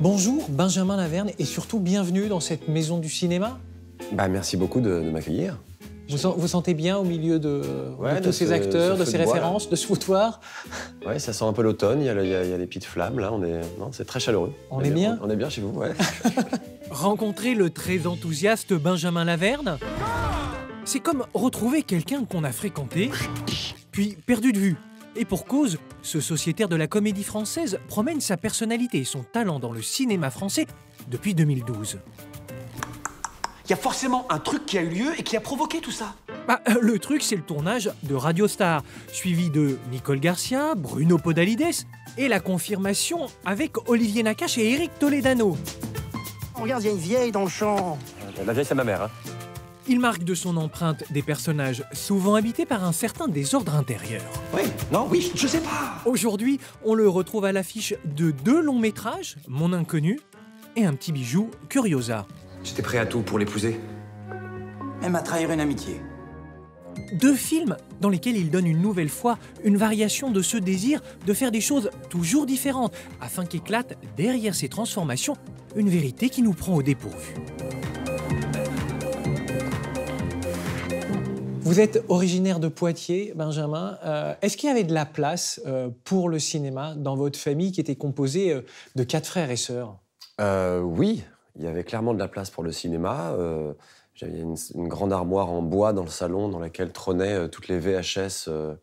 Bonjour Benjamin Laverne et surtout bienvenue dans cette maison du cinéma. Bah, merci beaucoup de, m'accueillir. Vous vous sentez bien au milieu de, de, tous ces acteurs, de ces références, de ce foutoir Oui, ça sent un peu l'automne, il y, a, les petites flammes là, on est, c'est très chaleureux. On, est bien, bien On est bien chez vous, ouais. Rencontrer le très enthousiaste Benjamin Laverne C'est comme retrouver quelqu'un qu'on a fréquenté, puis perdu de vue. Et pour cause, ce sociétaire de la comédie française promène sa personnalité et son talent dans le cinéma français depuis 2012. Il y a forcément un truc qui a eu lieu et qui a provoqué tout ça. Bah, euh, le truc, c'est le tournage de Radio Star, suivi de Nicole Garcia, Bruno Podalides et la confirmation avec Olivier Nakache et Eric Toledano regarde, il y a une vieille dans le champ. La vieille, c'est ma mère. Hein. Il marque de son empreinte des personnages souvent habités par un certain désordre intérieur. Oui, non, oui, je sais pas. Aujourd'hui, on le retrouve à l'affiche de deux longs métrages, Mon inconnu et un petit bijou, Curiosa. J'étais prêt à tout pour l'épouser. Même à trahir une amitié. Deux films dans lesquels il donne une nouvelle fois une variation de ce désir de faire des choses toujours différentes, afin qu'éclate derrière ces transformations une vérité qui nous prend au dépourvu. Vous êtes originaire de Poitiers, Benjamin. Euh, est-ce qu'il y avait de la place euh, pour le cinéma dans votre famille qui était composée euh, de quatre frères et sœurs Oui, il y avait clairement de la place pour le cinéma. Il y avait une, grande armoire en bois dans le salon dans laquelle trônaient euh, toutes les VHS euh,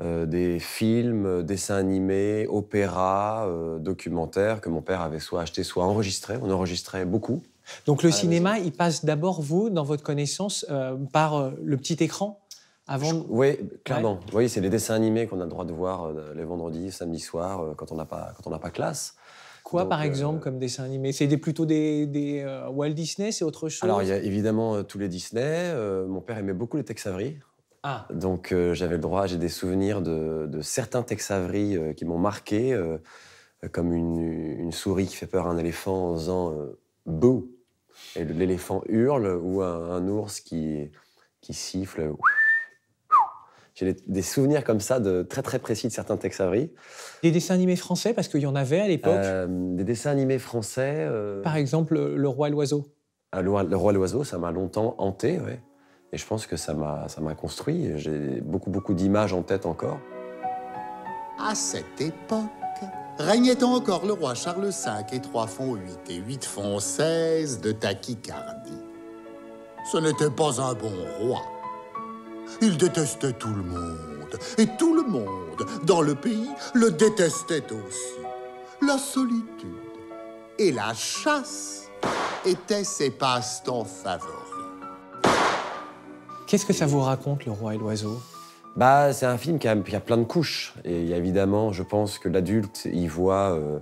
euh, des films, dessins animés, opéras, documentaires que mon père avait soit achetés, soit enregistrés. On enregistrait beaucoup. Donc le cinéma, il passe d'abord, vous, dans votre connaissance, par le petit écran avant... Oui, clairement. Vous voyez, c'est les dessins animés qu'on a le droit de voir les vendredis, samedi soir, quand on n'a pas, pas classe. Quoi, par exemple, euh, comme dessin animé C'est plutôt des, euh, Walt Disney, c'est autre chose Alors, il y a évidemment euh, tous les Disney. mon père aimait beaucoup les Tex Avery. Ah. Donc, j'avais le droit, j'ai des souvenirs de, certains Tex Avery qui m'ont marqué, comme une, souris qui fait peur à un éléphant en faisant bouh Et l'éléphant hurle, ou un, ours qui, qui siffle. J'ai des, souvenirs comme ça, de très très précis de certains Tex Avery. Des dessins animés français, parce qu'il y en avait à l'époque euh, Des dessins animés français. Euh, Par exemple, Le Roi et l'Oiseau. Ah, le, Roi et l'Oiseau, ça m'a longtemps hanté, oui. Et je pense que ça m'a construit. J'ai beaucoup beaucoup d'images en tête encore. À cette époque, régnait encore le roi Charles V et trois font 8 et 8 font 16 de tachycardie. Ce n'était pas un bon roi. Il détestait tout le monde. Et tout le monde, dans le pays, le détestait aussi. La solitude et la chasse étaient ses passe-temps favoris. Qu'est-ce que ça vous raconte, Le Roi et l'Oiseau bah, C'est un film qui a, plein de couches. Et évidemment, je pense que l'adulte y voit euh,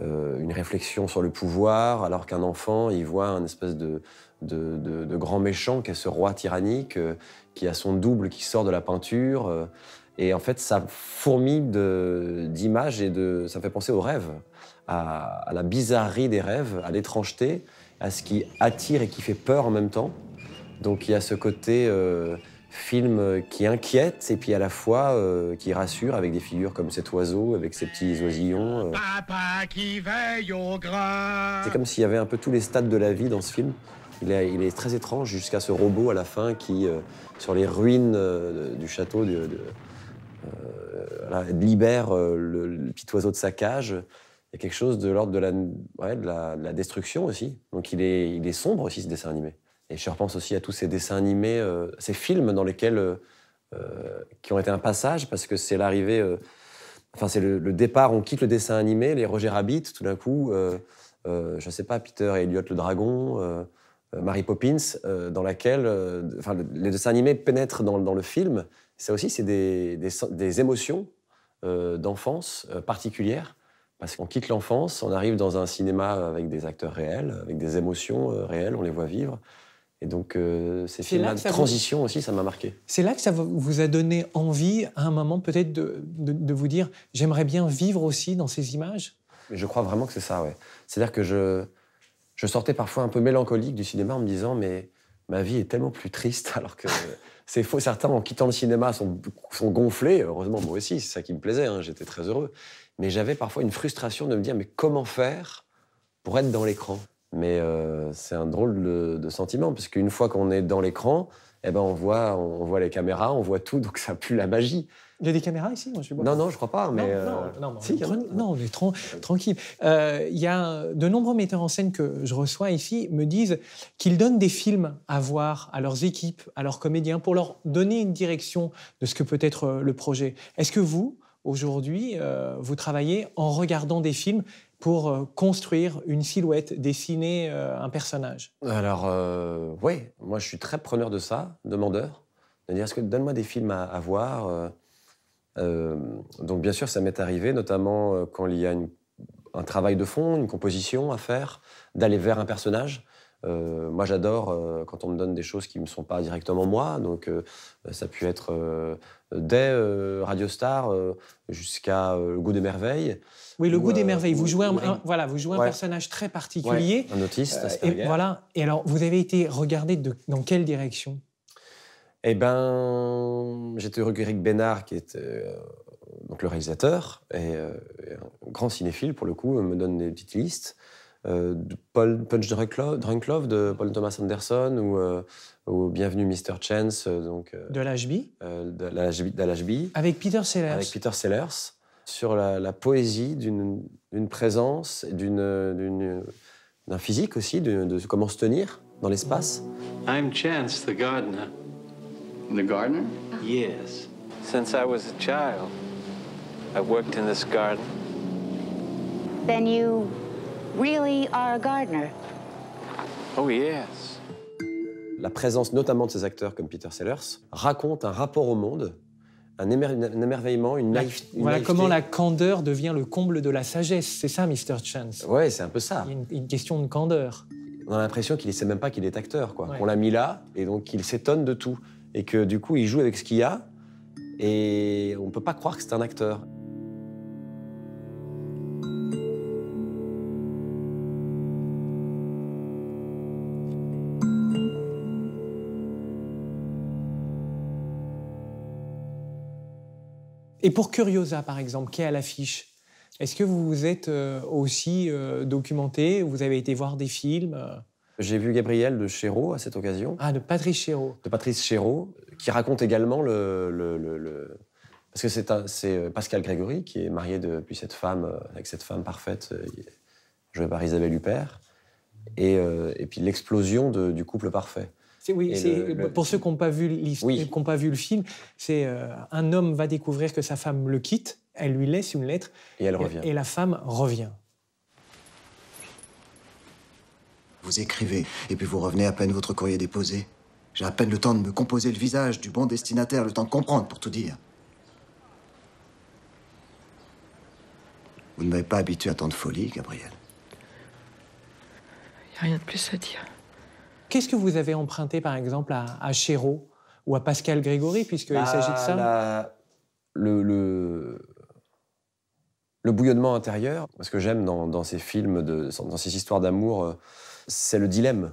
euh, une réflexion sur le pouvoir, alors qu'un enfant, il voit un espèce de, de, grand méchant qui est ce roi tyrannique, euh, qui a son double qui sort de la peinture. Euh, et en fait, ça fourmille d'images et de, ça fait penser aux rêves, à, à la bizarrerie des rêves, à l'étrangeté, à ce qui attire et qui fait peur en même temps. Donc il y a ce côté film euh, qui inquiète et puis à la fois euh, qui rassure avec des figures comme cet oiseau, avec ses petits oisillons. Euh. C'est comme s'il y avait un peu tous les stades de la vie dans ce film. Il est, très étrange jusqu'à ce robot à la fin qui, sur les ruines du château, de, libère le, petit oiseau de sa cage. Il y a quelque chose de l'ordre de, la, destruction aussi. Donc il est, il est sombre aussi ce dessin animé. Et je repense aussi à tous ces dessins animés, euh, ces films dans lesquels euh, euh, qui ont été un passage parce que c'est l'arrivée, enfin c'est le, départ. On quitte le dessin animé, les Roger Rabbit, tout d'un coup, je ne sais pas, Peter et Elliot le dragon, Mary Poppins, dans laquelle, enfin les dessins animés pénètrent dans, le film. Ça aussi, c'est des, émotions d'enfance particulières. Parce qu'on quitte l'enfance, on arrive dans un cinéma avec des acteurs réels, avec des émotions réelles, on les voit vivre. Et donc, euh, ces films transition aussi, ça m'a marqué. C'est là que ça vous a donné envie, à un moment peut-être, de, vous dire j'aimerais bien vivre aussi dans ces images Je crois vraiment que c'est ça, ouais. C'est-à-dire que je, je sortais parfois un peu mélancolique du cinéma en me disant mais ma vie est tellement plus triste, alors que c'est faux. Certains, en quittant le cinéma, sont, gonflés. Heureusement, moi aussi, c'est ça qui me plaisait, hein, j'étais très heureux. Mais j'avais parfois une frustration de me dire mais comment faire pour être dans l'écran mais euh, c'est un drôle de, sentiment, parce fois qu'on est dans l'écran, eh ben on, voit, on voit les caméras, on voit tout, donc ça pue la magie. Il y a des caméras ici, Non, je crois pas, mais. Non, tranquille. Euh, il y a euh, de nombreux metteurs en scène que je reçois ici me disent qu'ils donnent des films à voir à leurs équipes, à leurs comédiens, pour leur donner une direction de ce que peut être le projet. Est-ce que vous, aujourd'hui, vous travaillez en regardant des films pour euh, construire une silhouette, dessiner euh, un personnage Alors, euh, oui, moi je suis très preneur de ça, demandeur. De ce que donne-moi des films à, voir. donc, bien sûr, ça m'est arrivé, notamment quand il y a un travail de fond, une composition à faire, d'aller vers un personnage. Euh, moi, j'adore euh, quand on me donne des choses qui ne sont pas directement moi. Donc, euh, ça a pu être dès Radio Star jusqu'à Le Goût des Merveilles. Oui, Le Goût des Merveilles. Vous jouez un, voilà, vous jouez un personnage très particulier. un autiste. et, voilà. Et alors, vous avez été regardé dans quelle direction Eh ben, j'étais avec Eric Bénard, qui était donc le réalisateur et, et, un grand cinéphile pour le coup, me donne des petites listes. Euh, de Paul Punch Drunk Love, Love, de Paul Thomas Anderson ou, euh, ou Bienvenue Mr. Chance. Euh, donc, de l'HB De Avec Peter Sellers. Avec Peter Sellers, sur la, la poésie d'une présence, d'un physique aussi, de comment se tenir dans l'espace. I'm Chance, the gardener. The gardener? Yes. Since I was a child, I worked in this garden. Then you really gardener. Oh yes. La présence notamment de ces acteurs comme Peter Sellers raconte un rapport au monde, un, émerveillement, une naïveté. Voilà comment la candeur devient le comble de la sagesse, c'est ça Mr. Chance. Oui, c'est un peu ça. une, question de candeur. On a l'impression qu'il ne sait même pas qu'il est acteur, quoi. On l'a mis là et donc il s'étonne de tout et que du coup il joue avec ce qu'il y a et on ne peut pas croire que c'est un acteur. Et pour Curiosa, par exemple, qui est à l'affiche, est-ce que vous vous êtes euh, aussi euh, documenté Vous avez été voir des films euh? J'ai vu Gabriel de Chéreau à cette occasion. Ah, de Patrice Chéreau. De Patrice Chéreau, qui raconte également le. Parce que c'est Pascal Grégory qui est marié depuis cette femme, avec cette femme parfaite, jouée par Isabelle Huppert, et puis l'explosion du couple parfait. Oui, euh, pour ceux qui n'ont pas, vu oui. qui pas vu le film, c'est euh, un homme va découvrir que sa femme le quitte, elle lui laisse une lettre, et, elle revient. et la femme revient. Vous écrivez, et puis vous revenez à peine votre courrier déposé. J'ai à peine le temps de me composer le visage du bon destinataire, le temps de comprendre, pour tout dire. Vous ne m'avez pas habitué à tant de folie, Gabriel. Il n'y a rien de plus à dire. Qu'est-ce que vous avez emprunté, par exemple, à, Chéreau ou à Pascal Grégory, puisqu'il s'agit de bah, ça le, bouillonnement intérieur, ce que j'aime dans, ces films, dans ces histoires d'amour, euh, c'est le dilemme.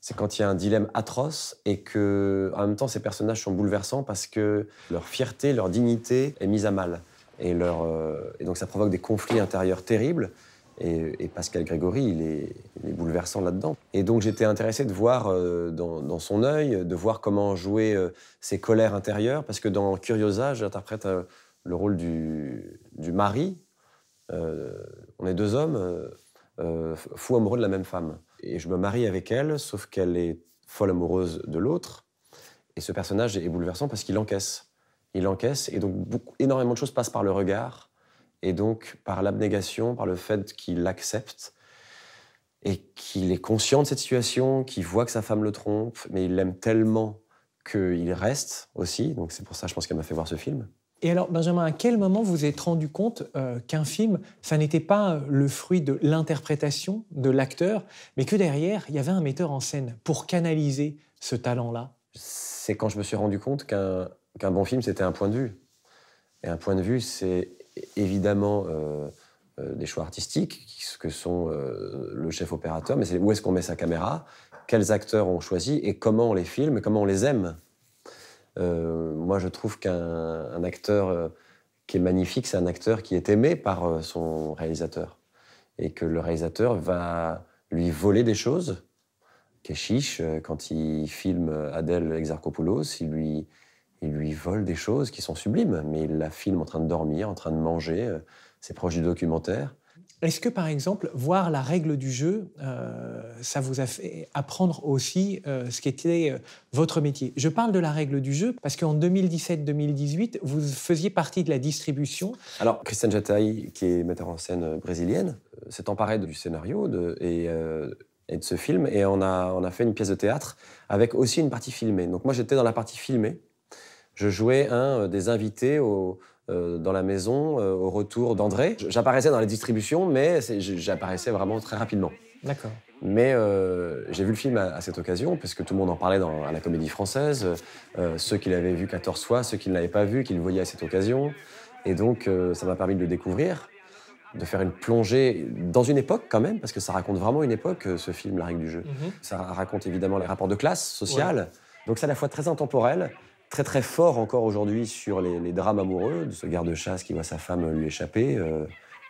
C'est quand il y a un dilemme atroce et que, en même temps, ces personnages sont bouleversants parce que leur fierté, leur dignité est mise à mal. Et, leur, euh, et donc ça provoque des conflits intérieurs terribles. Et, Pascal Grégory, il est, bouleversant là-dedans. Et donc j'étais intéressé de voir euh, dans, son œil, de voir comment jouer euh, ses colères intérieures, parce que dans Curiosa, j'interprète euh, le rôle du, mari. on est deux hommes fous amoureux de la même femme. Et je me marie avec elle, sauf qu'elle est folle amoureuse de l'autre. Et ce personnage est bouleversant parce qu'il encaisse. Il encaisse, et donc énormément de choses passent par le regard et donc, par l'abnégation, par le fait qu'il l'accepte et qu'il est conscient de cette situation, qu'il voit que sa femme le trompe, mais il l'aime tellement qu'il reste aussi. Donc, c'est pour ça, je pense qu'elle m'a fait voir ce film. Et alors, Benjamin, à quel moment vous êtes rendu compte euh, qu'un film, ça n'était pas euh, le fruit de l'interprétation de l'acteur, mais que derrière, il y avait un metteur en scène pour canaliser ce talent-là C'est quand je me suis rendu compte qu'un bon film, c'était un point de vue. Et un point de vue, c'est évidemment euh, euh, des choix artistiques, ce que sont euh, le chef opérateur, mais c'est où est-ce qu'on met sa caméra, quels acteurs on choisit et comment on les filme et comment on les aime. moi, je trouve qu'un acteur qui est magnifique, c'est un acteur qui est aimé par son réalisateur. Et que le réalisateur va lui voler des choses. Chiche, quand il filme Adèle Exarchopoulos, il lui, il lui vole des choses qui sont sublimes, mais il la filme en train de dormir, en train de manger, euh, c'est proche du documentaire. Est-ce que par exemple, voir la règle du jeu, euh, ça vous a fait apprendre aussi euh, ce qu'était votre métier Je parle de la règle du jeu parce qu'en 2017-2018, vous faisiez partie de la distribution. Alors, Christiane Jataï, qui est metteur en scène brésilienne, s'est emparée du scénario de, et de ce film. Et on a, on a fait une pièce de théâtre avec aussi une partie filmée. Donc moi, j'étais dans la partie filmée. Je jouais un euh, des invités euh, dans la maison euh, au retour d'André. J'apparaissais dans la distribution, mais j'apparaissais vraiment très rapidement. D'accord. Mais j'ai vu le film à, cette occasion, parce que tout le monde en parlait dans, à la comédie française, ceux qui l'avaient vu 14 fois, ceux qui ne l'avaient pas vu, qui le voyaient à cette occasion. Et donc, ça m'a permis de le découvrir, de faire une plongée dans une époque quand même, parce que ça raconte vraiment une époque, ce film, La règle du jeu. Mhm. Ça raconte évidemment les rapports de classe sociale, donc c'est à la fois très intemporel, très très fort encore aujourd'hui sur les, drames amoureux, de ce garde-chasse qui voit sa femme lui échapper. Euh,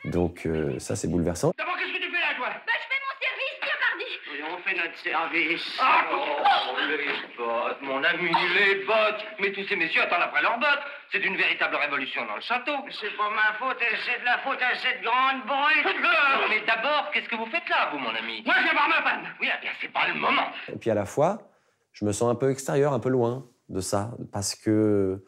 donc euh, ça, c'est bouleversant. D'abord, qu'est-ce que tu fais là, toi Bah, je fais mon service, bien mardi. Oui, on fait notre service ah, oh, oh, oh. les bottes, mon ami, les bottes Mais tous ces messieurs attendent après leurs bottes C'est une véritable révolution dans le château C'est pas ma faute, c'est de la faute à cette grande brute Mais d'abord, qu'est-ce que vous faites là, vous, mon ami Moi, je viens voir ma femme Oui, eh bien, c'est pas le moment Et puis à la fois, je me sens un peu extérieur, un peu loin de ça, parce que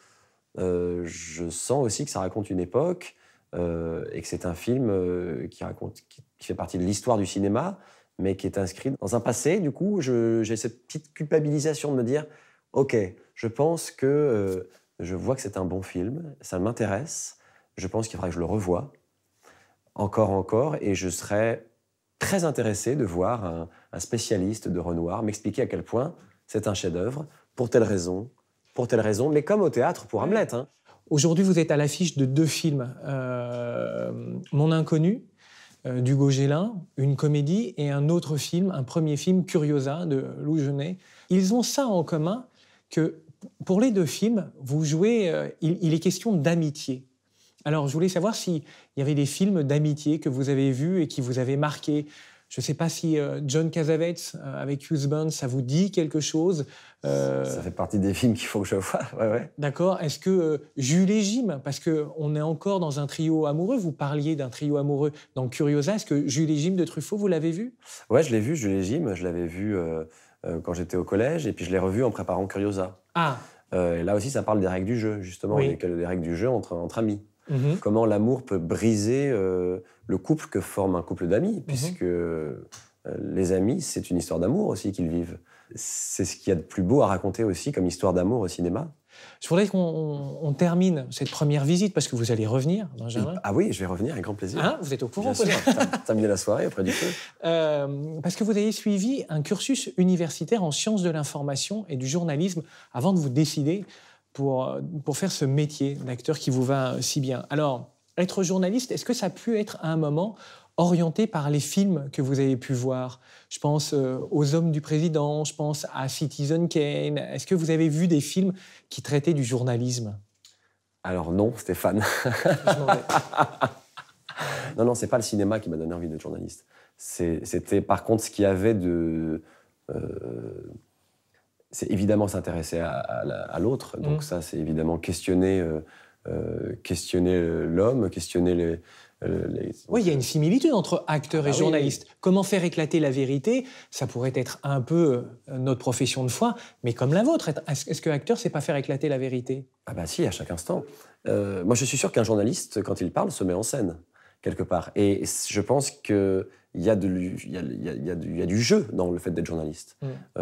euh, je sens aussi que ça raconte une époque euh, et que c'est un film euh, qui, raconte, qui, fait partie de l'histoire du cinéma, mais qui est inscrit dans un passé. Du coup, j'ai cette petite culpabilisation de me dire, OK, je pense que je vois que c'est un bon film, ça m'intéresse, je pense qu'il faudra que je le revoie encore, encore, et je serais très intéressé de voir un spécialiste de Renoir m'expliquer à quel point c'est un chef-d'œuvre, pour telle raison, pour telle raison, mais comme au théâtre pour Hamlet. Hein. Aujourd'hui, vous êtes à l'affiche de deux films euh, Mon inconnu euh, d'Hugo Gélin, une comédie, et un autre film, un premier film, Curiosa, de Lou Ils ont ça en commun que pour les deux films, vous jouez, euh, il, est question d'amitié. Alors, je voulais savoir s'il y avait des films d'amitié que vous avez vus et qui vous avaient marqué, je ne sais pas si euh, John Casavetes euh, avec Hughes ça vous dit quelque chose. Euh, ça fait partie des films qu'il faut que je vois. Ouais, D'accord. Est-ce que euh, Jules et Jim, parce qu'on est encore dans un trio amoureux, vous parliez d'un trio amoureux dans Curiosa, est-ce que Jules et Jim de Truffaut, vous l'avez vu Ouais, je l'ai vu, Jules et Jim, je l'avais vu quand j'étais au collège, et puis je l'ai revu en préparant Curiosa. Ah là aussi, ça parle des règles du jeu, justement, des, règles du jeu entre, entre amis. Mhm. Comment l'amour peut briser le couple que forme un couple d'amis, mhm. puisque euh, les amis, c'est une histoire d'amour aussi qu'ils vivent. C'est ce qu'il y a de plus beau à raconter aussi comme histoire d'amour au cinéma. Je voudrais qu'on termine cette première visite parce que vous allez revenir dans Ah oui, je vais revenir avec grand plaisir. Hein, vous êtes au courant Bien Terminer la soirée après du feu. Euh, parce que vous avez suivi un cursus universitaire en sciences de l'information et du journalisme avant de vous décider pour, pour faire ce métier d'acteur qui vous va si bien. Alors, être journaliste, est-ce que ça a pu être à un moment orienté par les films que vous avez pu voir Je pense euh, aux Hommes du Président, je pense à Citizen Kane. Est-ce que vous avez vu des films qui traitaient du journalisme Alors non, Stéphane. Non, non, non, c'est pas le cinéma qui m'a donné envie d'être journaliste. C'était par contre ce qu'il y avait de... Euh, c'est évidemment s'intéresser à, l'autre, donc mm. ça c'est évidemment questionner... Euh, euh, questionner euh, l'homme, questionner euh, les, Oui, il y a une similitude entre acteur et ah journaliste. Comment faire éclater la vérité Ça pourrait être un peu notre profession de foi, mais comme la vôtre. Est-ce que acteur, c'est pas faire éclater la vérité Ah bah si, à chaque instant. moi, je suis sûr qu'un journaliste, quand il parle, se met en scène quelque part. Et je pense que il y, a, du jeu dans le fait d'être journaliste. Mm.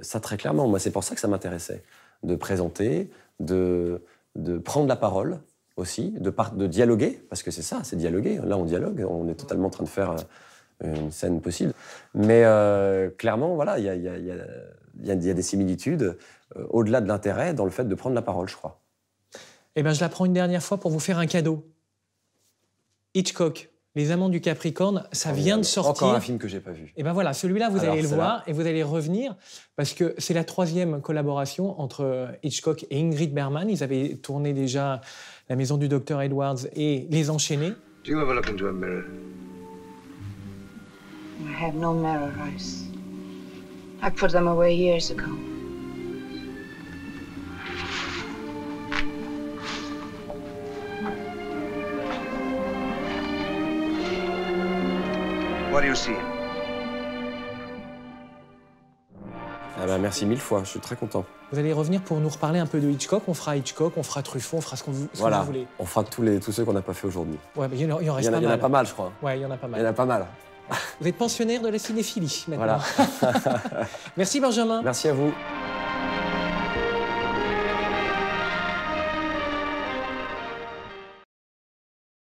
ça, très clairement. Moi, c'est pour ça que ça m'intéressait de présenter, de de prendre la parole aussi, de, de dialoguer, parce que c'est ça, c'est dialoguer. Là, on dialogue, on est totalement en train de faire euh, une scène possible. Mais euh, clairement, voilà, il y a, des similitudes euh, au-delà de l'intérêt dans le fait de prendre la parole, je crois. Eh bien, je la prends une dernière fois pour vous faire un cadeau. Hitchcock, les Amants du Capricorne, ça oh, vient de sortir. Encore un film que j'ai pas vu. Et eh ben voilà, celui-là, vous allez le voir et vous allez revenir parce que c'est la troisième collaboration entre Hitchcock et Ingrid Berman. Ils avaient tourné déjà La Maison du Docteur Edwards et Les Enchaînés. Do you ever a mirror? I have no I put them away years ago. Ah bah, merci mille fois, je suis très content. Vous allez revenir pour nous reparler un peu de Hitchcock. On fera Hitchcock, on fera Truffaut, on fera ce qu'on voilà. vous voulez. On fera tous, les, tous ceux qu'on n'a pas fait aujourd'hui. Ouais, il y, en, a, pas mal. Il y en a pas mal, je crois. Ouais, il y en a pas mal. Il y en a pas mal. Vous êtes pensionnaire de la cinéphilie maintenant. Voilà. merci Benjamin. Merci à vous.